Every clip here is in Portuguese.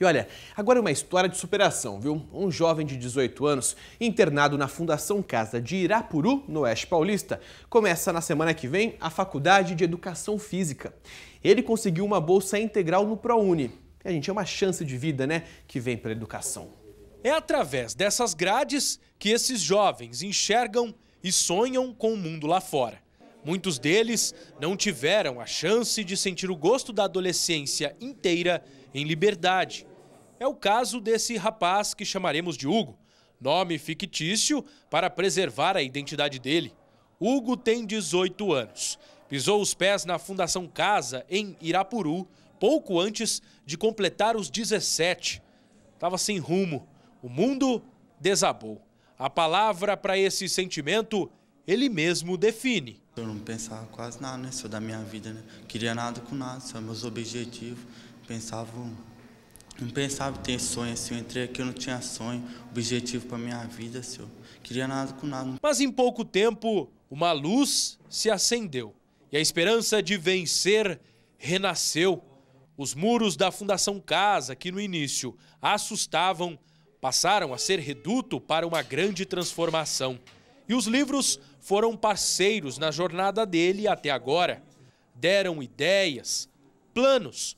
E olha, agora é uma história de superação, viu? Um jovem de 18 anos, internado na Fundação Casa de Irapuru, no Oeste Paulista, começa na semana que vem a Faculdade de Educação Física. Ele conseguiu uma bolsa integral no ProUni. E a gente é uma chance de vida, né, que vem para educação. É através dessas grades que esses jovens enxergam e sonham com o mundo lá fora. Muitos deles não tiveram a chance de sentir o gosto da adolescência inteira em liberdade. É o caso desse rapaz que chamaremos de Hugo, nome fictício para preservar a identidade dele. Hugo tem 18 anos. Pisou os pés na Fundação Casa, em Irapuru, pouco antes de completar os 17. Estava sem rumo. O mundo desabou. A palavra para esse sentimento ele mesmo define. Eu não pensava quase nada, né? Só da minha vida, né? Queria nada com nada, só meus objetivos pensava, não pensava em ter sonho, assim, Eu entrei aqui, eu não tinha sonho, objetivo para minha vida, senhor. Queria nada com nada. Mas em pouco tempo, uma luz se acendeu e a esperança de vencer renasceu. Os muros da Fundação Casa, que no início assustavam, passaram a ser reduto para uma grande transformação. E os livros foram parceiros na jornada dele até agora. Deram ideias, planos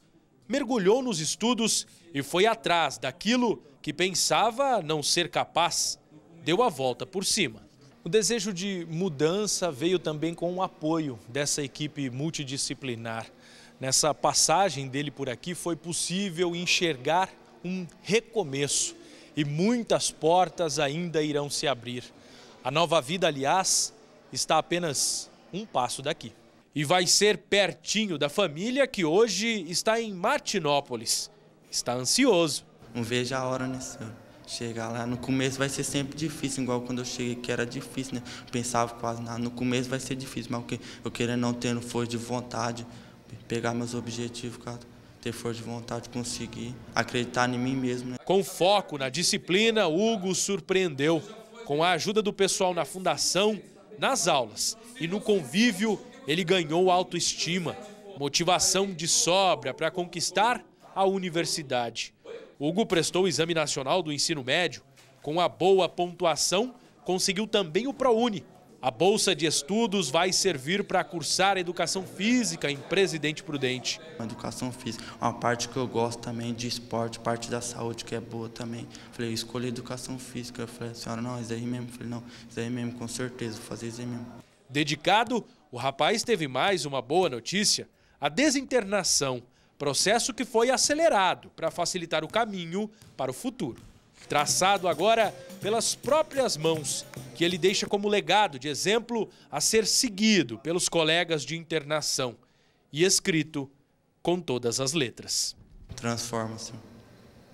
mergulhou nos estudos e foi atrás daquilo que pensava não ser capaz. Deu a volta por cima. O desejo de mudança veio também com o apoio dessa equipe multidisciplinar. Nessa passagem dele por aqui foi possível enxergar um recomeço e muitas portas ainda irão se abrir. A nova vida, aliás, está apenas um passo daqui e vai ser pertinho da família que hoje está em Martinópolis. Está ansioso. Não vejo a hora, né, senhor? Chegar lá no começo vai ser sempre difícil, igual quando eu cheguei que era difícil, né? Pensava quase nada. No começo vai ser difícil, mas o que eu querendo não ter força de vontade, pegar meus objetivos, cara, ter força de vontade, conseguir acreditar em mim mesmo, né? Com foco na disciplina, Hugo surpreendeu. Com a ajuda do pessoal na fundação, nas aulas e no convívio, ele ganhou autoestima, motivação de sobra para conquistar a universidade. Hugo prestou o Exame Nacional do Ensino Médio. Com a boa pontuação, conseguiu também o ProUni. A bolsa de estudos vai servir para cursar educação física em Presidente Prudente. Educação física, uma parte que eu gosto também de esporte, parte da saúde que é boa também. Falei, escolhi educação física. Eu falei, senhora, não, isso aí mesmo. Falei, não, isso aí mesmo, com certeza, vou fazer isso aí mesmo. Dedicado, o rapaz teve mais uma boa notícia: a desinternação, processo que foi acelerado para facilitar o caminho para o futuro. Traçado agora pelas próprias mãos, que ele deixa como legado de exemplo a ser seguido pelos colegas de internação e escrito com todas as letras. Transforma-se.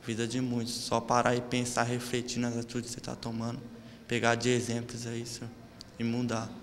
Vida de muitos. Só parar e pensar, refletir nas atitudes que você está tomando, pegar de exemplos aí, é e mudar.